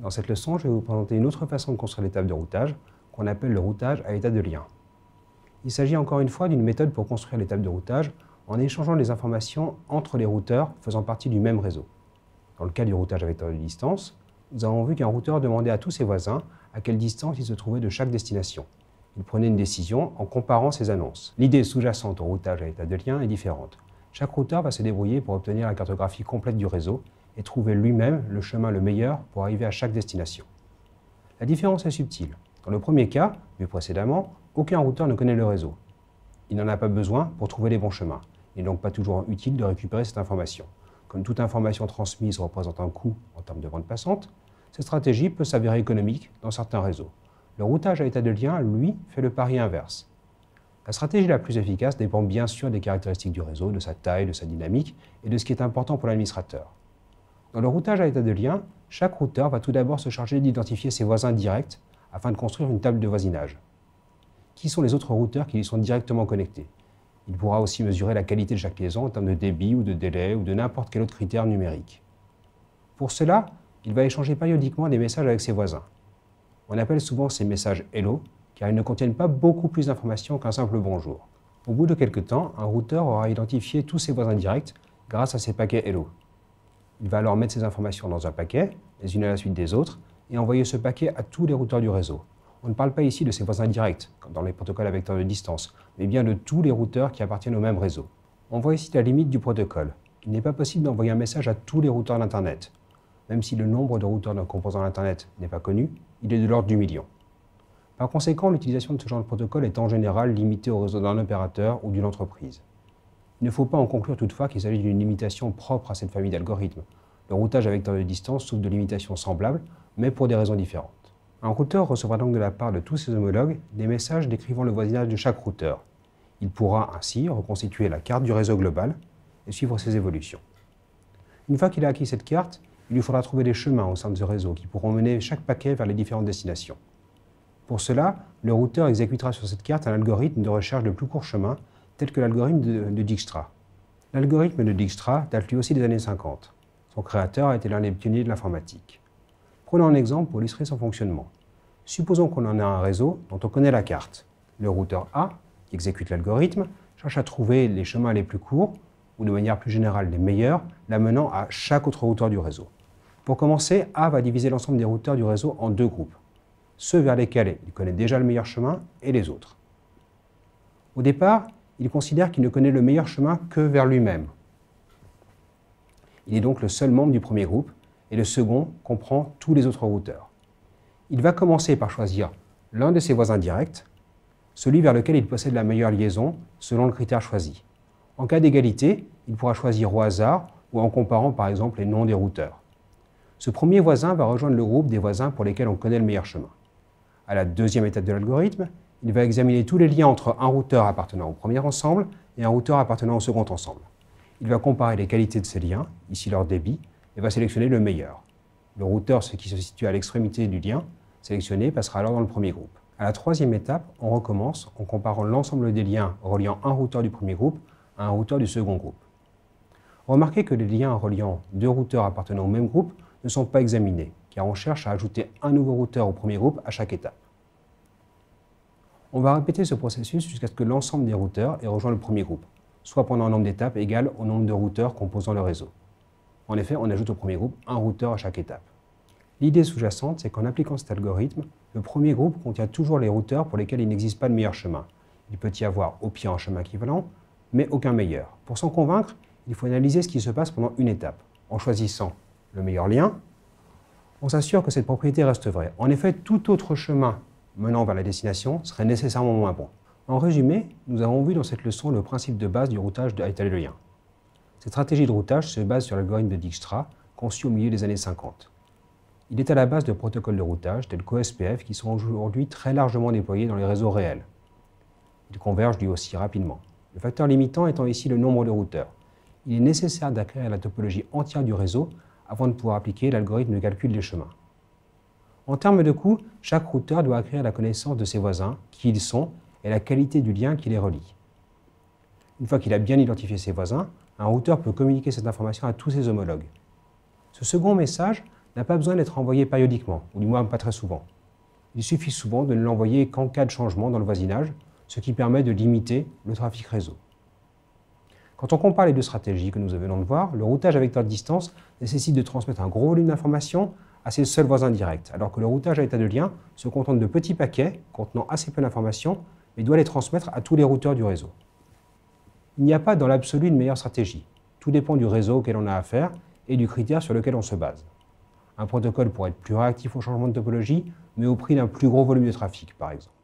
Dans cette leçon, je vais vous présenter une autre façon de construire l'étape de routage, qu'on appelle le routage à état de lien. Il s'agit encore une fois d'une méthode pour construire l'étape de routage en échangeant les informations entre les routeurs faisant partie du même réseau. Dans le cas du routage à état de distance, nous avons vu qu'un routeur demandait à tous ses voisins à quelle distance il se trouvait de chaque destination. Il prenait une décision en comparant ses annonces. L'idée sous-jacente au routage à état de lien est différente. Chaque routeur va se débrouiller pour obtenir la cartographie complète du réseau et trouver lui-même le chemin le meilleur pour arriver à chaque destination. La différence est subtile. Dans le premier cas, vu précédemment, aucun routeur ne connaît le réseau. Il n'en a pas besoin pour trouver les bons chemins. Il n'est donc pas toujours utile de récupérer cette information. Comme toute information transmise représente un coût en termes de vente passante, cette stratégie peut s'avérer économique dans certains réseaux. Le routage à état de lien, lui, fait le pari inverse. La stratégie la plus efficace dépend bien sûr des caractéristiques du réseau, de sa taille, de sa dynamique et de ce qui est important pour l'administrateur. Dans le routage à état de lien, chaque routeur va tout d'abord se charger d'identifier ses voisins directs afin de construire une table de voisinage. Qui sont les autres routeurs qui lui sont directement connectés Il pourra aussi mesurer la qualité de chaque liaison en termes de débit ou de délai ou de n'importe quel autre critère numérique. Pour cela, il va échanger périodiquement des messages avec ses voisins. On appelle souvent ces messages Hello car ils ne contiennent pas beaucoup plus d'informations qu'un simple bonjour. Au bout de quelques temps, un routeur aura identifié tous ses voisins directs grâce à ses paquets Hello. Il va alors mettre ces informations dans un paquet, les unes à la suite des autres, et envoyer ce paquet à tous les routeurs du réseau. On ne parle pas ici de ses voisins directs, comme dans les protocoles à vecteur de distance, mais bien de tous les routeurs qui appartiennent au même réseau. On voit ici la limite du protocole. Il n'est pas possible d'envoyer un message à tous les routeurs d'Internet. Même si le nombre de routeurs d'un composant d'Internet n'est pas connu, il est de l'ordre du million. Par conséquent, l'utilisation de ce genre de protocole est en général limitée au réseau d'un opérateur ou d'une entreprise. Il ne faut pas en conclure toutefois qu'il s'agit d'une limitation propre à cette famille d'algorithmes. Le routage avec vecteur de distance souffre de limitations semblables, mais pour des raisons différentes. Un routeur recevra donc de la part de tous ses homologues des messages décrivant le voisinage de chaque routeur. Il pourra ainsi reconstituer la carte du réseau global et suivre ses évolutions. Une fois qu'il a acquis cette carte, il lui faudra trouver des chemins au sein de ce réseau qui pourront mener chaque paquet vers les différentes destinations. Pour cela, le routeur exécutera sur cette carte un algorithme de recherche de plus court chemin tel que l'algorithme de, de, Dijkstra. L'algorithme de Dijkstra date lui aussi des années 50. Son créateur a été l'un des pionniers de l'informatique. Prenons un exemple pour illustrer son fonctionnement. Supposons qu'on en a un réseau dont on connaît la carte. Le routeur A, qui exécute l'algorithme, cherche à trouver les chemins les plus courts, ou de manière plus générale les meilleurs, l'amenant à chaque autre routeur du réseau. Pour commencer, A va diviser l'ensemble des routeurs du réseau en deux groupes, ceux vers lesquels il connaît déjà le meilleur chemin et les autres. Au départ, il considère qu'il ne connaît le meilleur chemin que vers lui-même. Il est donc le seul membre du premier groupe, et le second comprend tous les autres routeurs. Il va commencer par choisir l'un de ses voisins directs, celui vers lequel il possède la meilleure liaison selon le critère choisi. En cas d'égalité, il pourra choisir au hasard ou en comparant par exemple les noms des routeurs. Ce premier voisin va rejoindre le groupe des voisins pour lesquels on connaît le meilleur chemin. À la deuxième étape de l'algorithme, il va examiner tous les liens entre un routeur appartenant au premier ensemble et un routeur appartenant au second ensemble. Il va comparer les qualités de ces liens, ici leur débit, et va sélectionner le meilleur. Le routeur, ce qui se situe à l'extrémité du lien sélectionné, passera alors dans le premier groupe. À la troisième étape, on recommence en comparant l'ensemble des liens reliant un routeur du premier groupe à un routeur du second groupe. Remarquez que les liens reliant deux routeurs appartenant au même groupe ne sont pas examinés, car on cherche à ajouter un nouveau routeur au premier groupe à chaque étape. On va répéter ce processus jusqu'à ce que l'ensemble des routeurs ait rejoint le premier groupe, soit pendant un nombre d'étapes égal au nombre de routeurs composant le réseau. En effet, on ajoute au premier groupe un routeur à chaque étape. L'idée sous-jacente, c'est qu'en appliquant cet algorithme, le premier groupe contient toujours les routeurs pour lesquels il n'existe pas de meilleur chemin. Il peut y avoir au pire un chemin équivalent, mais aucun meilleur. Pour s'en convaincre, il faut analyser ce qui se passe pendant une étape, en choisissant le meilleur lien. On s'assure que cette propriété reste vraie. En effet, tout autre chemin menant vers la destination serait nécessairement moins bon. En résumé, nous avons vu dans cette leçon le principe de base du routage de lien Cette stratégie de routage se base sur l'algorithme de Dijkstra, conçu au milieu des années 50. Il est à la base de protocoles de routage tels qu'OSPF qui sont aujourd'hui très largement déployés dans les réseaux réels. Ils convergent lui aussi rapidement. Le facteur limitant étant ici le nombre de routeurs. Il est nécessaire d'acquérir la topologie entière du réseau avant de pouvoir appliquer l'algorithme de calcul des chemins. En termes de coût, chaque routeur doit acquérir la connaissance de ses voisins, qui ils sont, et la qualité du lien qui les relie. Une fois qu'il a bien identifié ses voisins, un routeur peut communiquer cette information à tous ses homologues. Ce second message n'a pas besoin d'être envoyé périodiquement, ou du moins pas très souvent. Il suffit souvent de ne l'envoyer qu'en cas de changement dans le voisinage, ce qui permet de limiter le trafic réseau. Quand on compare les deux stratégies que nous venons de voir, le routage à vecteur de distance nécessite de transmettre un gros volume d'informations à ses seuls voisins directs, alors que le routage à état de lien se contente de petits paquets contenant assez peu d'informations mais doit les transmettre à tous les routeurs du réseau. Il n'y a pas dans l'absolu une meilleure stratégie. Tout dépend du réseau auquel on a affaire et du critère sur lequel on se base. Un protocole pourrait être plus réactif au changement de topologie, mais au prix d'un plus gros volume de trafic, par exemple.